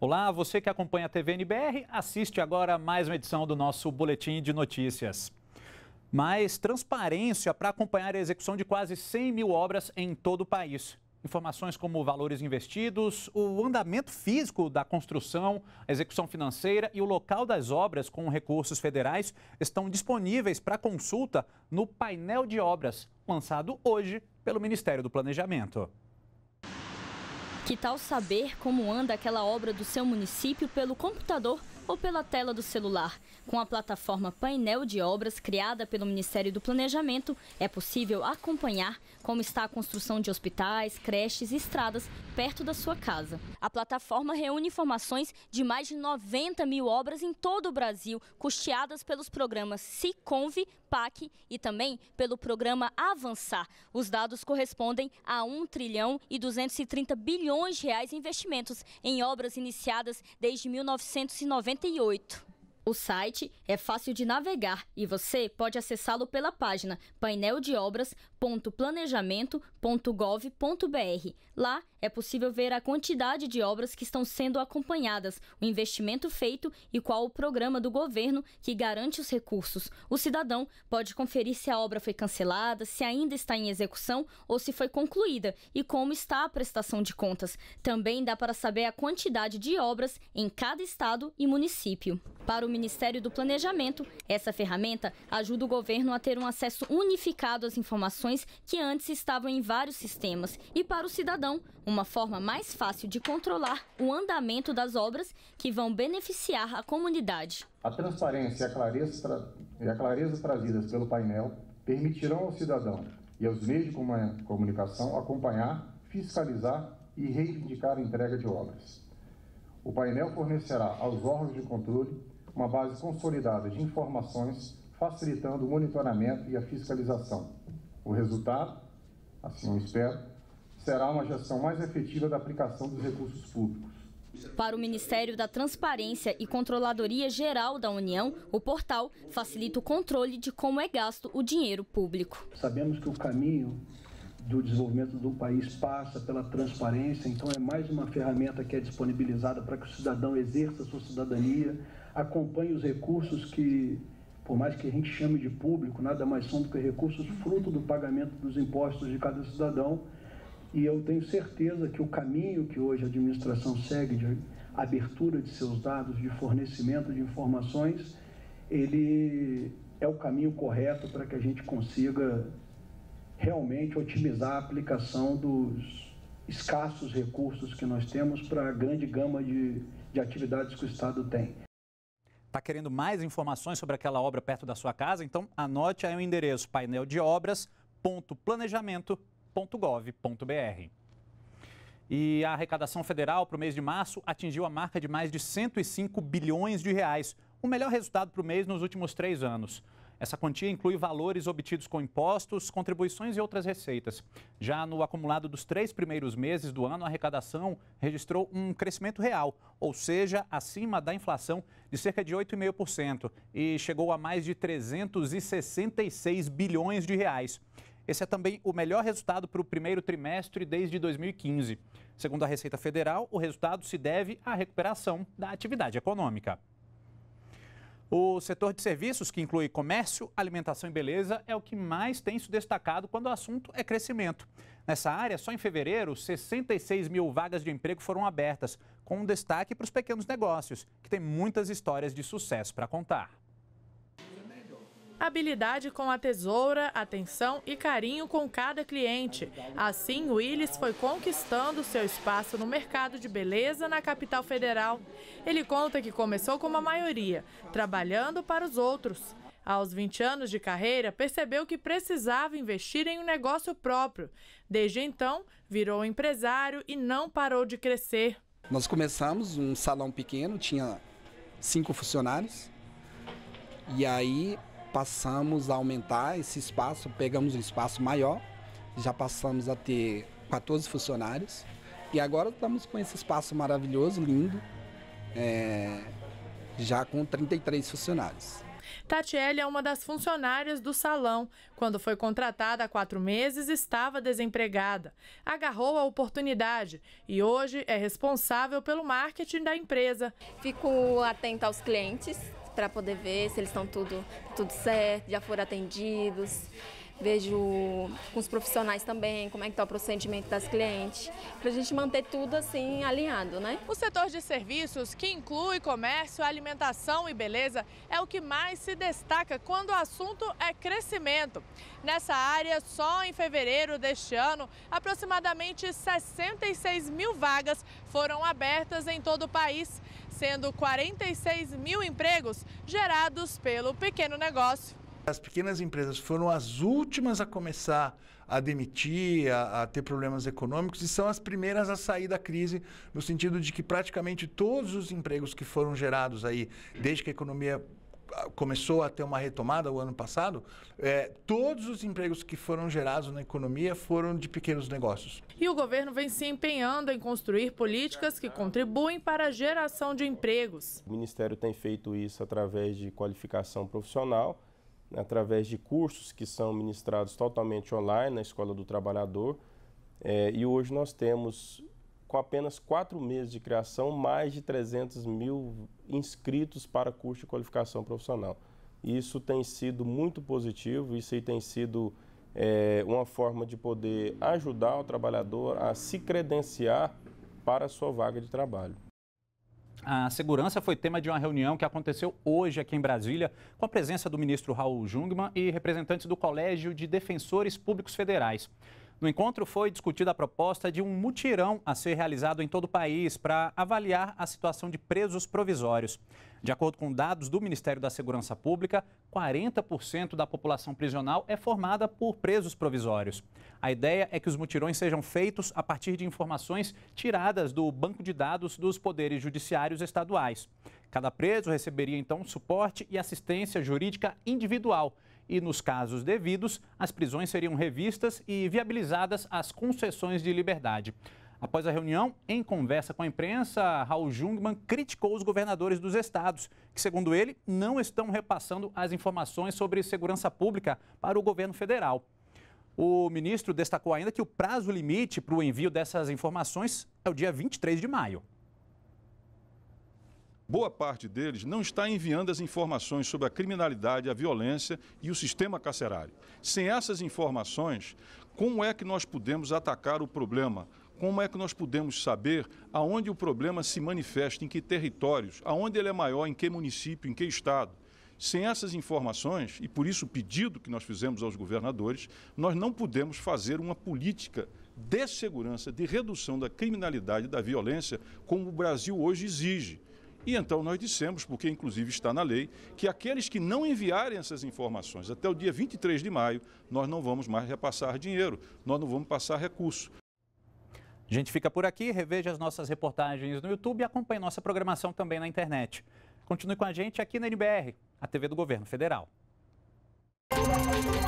Olá, você que acompanha a TV NBR, assiste agora mais uma edição do nosso Boletim de Notícias. Mais transparência para acompanhar a execução de quase 100 mil obras em todo o país. Informações como valores investidos, o andamento físico da construção, a execução financeira e o local das obras com recursos federais estão disponíveis para consulta no painel de obras, lançado hoje pelo Ministério do Planejamento. Que tal saber como anda aquela obra do seu município pelo computador ou pela tela do celular. Com a plataforma Painel de Obras, criada pelo Ministério do Planejamento, é possível acompanhar como está a construção de hospitais, creches e estradas perto da sua casa. A plataforma reúne informações de mais de 90 mil obras em todo o Brasil, custeadas pelos programas SICONVE, PAC e também pelo programa Avançar. Os dados correspondem a 1 trilhão e 230 bilhões de reais em investimentos em obras iniciadas desde 1990 98. O site é fácil de navegar e você pode acessá-lo pela página paineldeobras.planejamento.gov.br. Lá é possível ver a quantidade de obras que estão sendo acompanhadas, o investimento feito e qual o programa do governo que garante os recursos. O cidadão pode conferir se a obra foi cancelada, se ainda está em execução ou se foi concluída e como está a prestação de contas. Também dá para saber a quantidade de obras em cada estado e município. Para o Ministério do Planejamento, essa ferramenta ajuda o governo a ter um acesso unificado às informações que antes estavam em vários sistemas e para o cidadão, uma forma mais fácil de controlar o andamento das obras que vão beneficiar a comunidade. A transparência e a clareza, e a clareza trazidas pelo painel permitirão ao cidadão e aos meios de comunicação acompanhar, fiscalizar e reivindicar a entrega de obras. O painel fornecerá aos órgãos de controle uma base consolidada de informações, facilitando o monitoramento e a fiscalização. O resultado, assim eu espero, será uma gestão mais efetiva da aplicação dos recursos públicos. Para o Ministério da Transparência e Controladoria Geral da União, o portal facilita o controle de como é gasto o dinheiro público. Sabemos que o caminho do desenvolvimento do país passa pela transparência, então é mais uma ferramenta que é disponibilizada para que o cidadão exerça sua cidadania, acompanhe os recursos que, por mais que a gente chame de público, nada mais são do que recursos fruto do pagamento dos impostos de cada cidadão. E eu tenho certeza que o caminho que hoje a administração segue de abertura de seus dados, de fornecimento de informações, ele é o caminho correto para que a gente consiga realmente otimizar a aplicação dos escassos recursos que nós temos para a grande gama de, de atividades que o Estado tem. Está querendo mais informações sobre aquela obra perto da sua casa? Então anote aí o endereço paineldeobras.planejamento.gov.br. E a arrecadação federal para o mês de março atingiu a marca de mais de 105 bilhões de reais, o melhor resultado para o mês nos últimos três anos. Essa quantia inclui valores obtidos com impostos, contribuições e outras receitas. Já no acumulado dos três primeiros meses do ano, a arrecadação registrou um crescimento real, ou seja, acima da inflação de cerca de 8,5% e chegou a mais de 366 bilhões de reais. Esse é também o melhor resultado para o primeiro trimestre desde 2015. Segundo a Receita Federal, o resultado se deve à recuperação da atividade econômica. O setor de serviços, que inclui comércio, alimentação e beleza, é o que mais tem se destacado quando o assunto é crescimento. Nessa área, só em fevereiro, 66 mil vagas de emprego foram abertas, com um destaque para os pequenos negócios, que têm muitas histórias de sucesso para contar habilidade com a tesoura, atenção e carinho com cada cliente. Assim, Willis foi conquistando seu espaço no mercado de beleza na capital federal. Ele conta que começou como a maioria, trabalhando para os outros. Aos 20 anos de carreira, percebeu que precisava investir em um negócio próprio. Desde então, virou empresário e não parou de crescer. Nós começamos um salão pequeno, tinha cinco funcionários. E aí passamos a aumentar esse espaço, pegamos um espaço maior, já passamos a ter 14 funcionários e agora estamos com esse espaço maravilhoso, lindo, é, já com 33 funcionários. Tatiele é uma das funcionárias do salão. Quando foi contratada há quatro meses, estava desempregada. Agarrou a oportunidade e hoje é responsável pelo marketing da empresa. Fico atenta aos clientes, para poder ver se eles estão tudo, tudo certo, já foram atendidos vejo com os profissionais também, como é que está o procedimento das clientes, para a gente manter tudo assim alinhado, né? O setor de serviços, que inclui comércio, alimentação e beleza, é o que mais se destaca quando o assunto é crescimento. Nessa área, só em fevereiro deste ano, aproximadamente 66 mil vagas foram abertas em todo o país, sendo 46 mil empregos gerados pelo pequeno negócio. As pequenas empresas foram as últimas a começar a demitir, a, a, ter problemas econômicos e são as primeiras a sair da crise, no sentido de que praticamente todos os empregos que foram gerados aí desde que a economia ah, começou a ter uma retomada o ano passado, é, todos os empregos que foram gerados na economia foram de pequenos negócios. E o governo vem se empenhando em construir políticas que contribuem para a geração de empregos. O Ministério tem feito isso através de qualificação profissional através de cursos que são ministrados totalmente online na Escola do Trabalhador. É, e hoje nós temos, com apenas quatro meses de criação, mais de 300 mil inscritos para curso de qualificação profissional. Isso tem sido muito positivo, isso aí tem sido é, uma forma de poder ajudar o trabalhador a se credenciar para a sua vaga de trabalho. A segurança foi tema de uma reunião que aconteceu hoje aqui em Brasília, com a presença do ministro Raul Jungmann e representantes do Colégio de Defensores Públicos Federais. No encontro foi discutida a proposta de um mutirão a ser realizado em todo o país para avaliar a situação de presos provisórios. De acordo com dados do Ministério da Segurança Pública, 40% da população prisional é formada por presos provisórios. A ideia é que os mutirões sejam feitos a partir de informações tiradas do banco de dados dos poderes judiciários estaduais. Cada preso receberia então suporte e assistência jurídica individual e, nos casos devidos, as prisões seriam revistas e viabilizadas as concessões de liberdade. Após a reunião, em conversa com a imprensa, Raul Jungmann criticou os governadores dos estados, que, segundo ele, não estão repassando as informações sobre segurança pública para o governo federal. O ministro destacou ainda que o prazo limite para o envio dessas informações é o dia 23 de maio boa parte deles não está enviando as informações sobre a criminalidade, a violência e o sistema carcerário. Sem essas informações, como é que nós podemos atacar o problema? Como é que nós podemos saber aonde o problema se manifesta, em que territórios, aonde ele é maior, em que município, em que estado? Sem essas informações, e por isso o pedido que nós fizemos aos governadores, nós não podemos fazer uma política de segurança, de redução da criminalidade e da violência, como o Brasil hoje exige. E então nós dissemos, porque inclusive está na lei, que aqueles que não enviarem essas informações até o dia 23 de maio, nós não vamos mais repassar dinheiro, nós não vamos passar recurso. A gente fica por aqui, reveja as nossas reportagens no YouTube e acompanhe nossa programação também na internet. Continue com a gente aqui na NBR, a TV do Governo Federal. Música